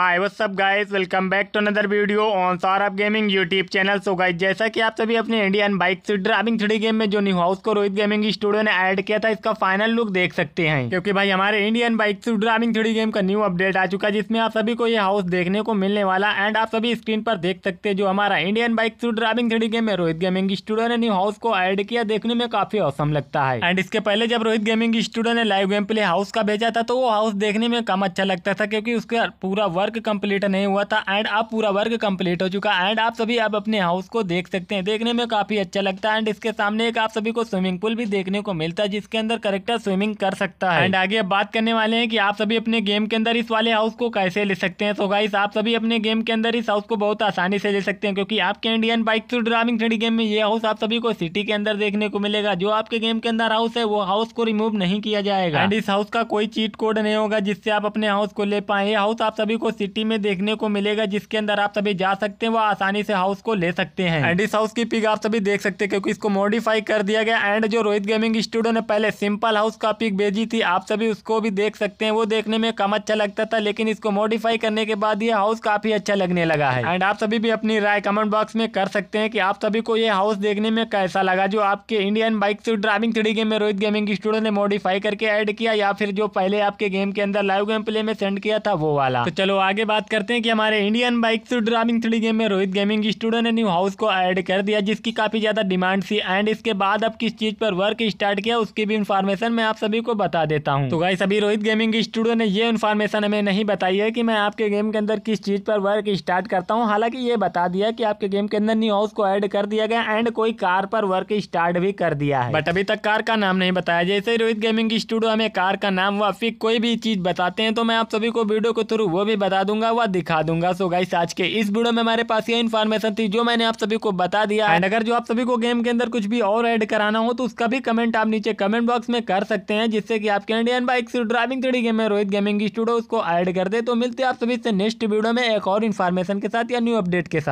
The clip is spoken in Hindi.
hi what's up guys welcome back to another video on Saurabh gaming YouTube channel so guys जैसा कि आप सभी अपने इंडियन बाइक से ड्राइविंग थ्री गेम में जो न्यू हाउस को रोहित गेमिंग स्टूडियो ने ऐड किया था इसका फाइनल लुक देख सकते हैं क्योंकि भाई हमारे इंडियन बाइक से ड्राइविंग थ्री गेम का न्यू अपडेट आ चुका है जिसमें आप सभी को ये हाउस देखने को मिलने वाला एंड आप सभी स्क्रीन पर देख सकते हैं जो हमारा इंडियन बाइक से ड्राइविंग थ्री गेम में रोहित गेमिंग स्टूडियो ने न्यू हाउस को एड किया देखने में काफी औसम लगता है एंड इसके पहले जब रोहित गेमिंग स्टूडियो ने लाइव गेम प्ले हाउस का भेजा था तो वो हाउस देखने में कम अच्छा लगता था क्योंकि उसका पूरा वर्क वर्क कंप्लीट नहीं हुआ था एंड अब पूरा वर्क कंप्लीट हो चुका है एंड आप सभी अब अपने हाउस को देख सकते हैं देखने में काफ़ी अच्छा लगता है एंड इसके सामने एक आप सभी को स्विमिंग पूल भी देखने को मिलता है जिसके अंदर करेक्टर स्विमिंग कर सकता है एंड आगे अब बात करने वाले हैं कि आप सभी अपने गेम के अंदर इस वाले हाउस को कैसे ले सकते हैं सो गाइस आप सभी अपने गेम के अंदर इस हाउस को बहुत आसानी से ले सकते हैं क्योंकि आपके Indian bike to driving three game में ये हाउस आप सभी को सिटी के अंदर देखने को मिलेगा जो आपके गेम के अंदर हाउस है वो हाउस को रिमूव नहीं किया जाएगा एंड इस हाउस का कोई चीट कोड नहीं होगा जिससे आप अपने हाउस को ले पाए ये हाउस आप सभी को सिटी में देखने को मिलेगा जिसके अंदर आप सभी जा सकते हैं वो आसानी से हाउस को ले सकते हैं एंड इस हाउस की पिक आप सभी देख सकते हैं क्योंकि इसको मॉडिफाई कर दिया गया एंड जो रोहित गेमिंग स्टूडियो ने पहले सिंपल हाउस का पिक भेजी थी आप सभी उसको भी देख सकते हैं वो देखने में कम अच्छा लगता था लेकिन इसको मॉडिफाई करने के बाद ये हाउस काफी अच्छा लगने लगा है एंड आप सभी भी अपनी राय कमेंट बॉक्स में कर सकते हैं कि आप सभी को ये हाउस देखने में कैसा लगा जो आपके इंडियन बाइक से ड्राइविंग थ्री गेम में रोहित गेमिंग स्टूडियो ने मॉडिफाई करके ऐड किया या फिर जो पहले आपके गेम के अंदर लाइव गेम प्ले में सेंड किया था वो वाला तो चलो आगे बात करते हैं कि हमारे इंडियन बाइक टू ड्रामिंग थ्री गेम में रोहित गेमिंग स्टूडियो ने न्यू हाउस को ऐड कर दिया जिसकी काफ़ी ज़्यादा डिमांड थी एंड इसके बाद अब किस चीज़ पर वर्क स्टार्ट किया उसकी भी इन्फॉर्मेशन मैं आप सभी को बता देता हूँ तो भाई सभी रोहित गेमिंग स्टूडियो ने यह इन्फॉर्मेशन हमें नहीं बताई है कि मैं आपके गेम के अंदर किस चीज़ पर वर्क स्टार्ट करता हूँ हालांकि ये बता दिया कि आपके गेम के अंदर न्यू हाउस को ऐड कर दिया गया एंड कोई कार पर वर्क स्टार्ट भी कर दिया है बट अभी तक कार का नाम नहीं बताया जैसे रोहित गेमिंग स्टूडियो हमें कार का नाम व फिर कोई भी चीज़ बताते हैं तो मैं आप सभी को वीडियो के थ्रू वो भी बता दूंगा व दिखा दूंगा सो गाइस आज के इस वीडियो में हमारे पास ये इन्फॉर्मेशन थी जो मैंने आप सभी को बता दिया है अगर जो आप सभी को गेम के अंदर कुछ भी और एड कराना हो तो उसका भी कमेंट आप नीचे कमेंट बॉक्स में कर सकते हैं जिससे कि आपके Indian bike driving three game Rohit gaming studio उसको एड कर दे तो मिलते आप सभी से नेक्स्ट वीडियो में एक और इन्फॉर्मेशन के साथ या न्यू अपडेट के साथ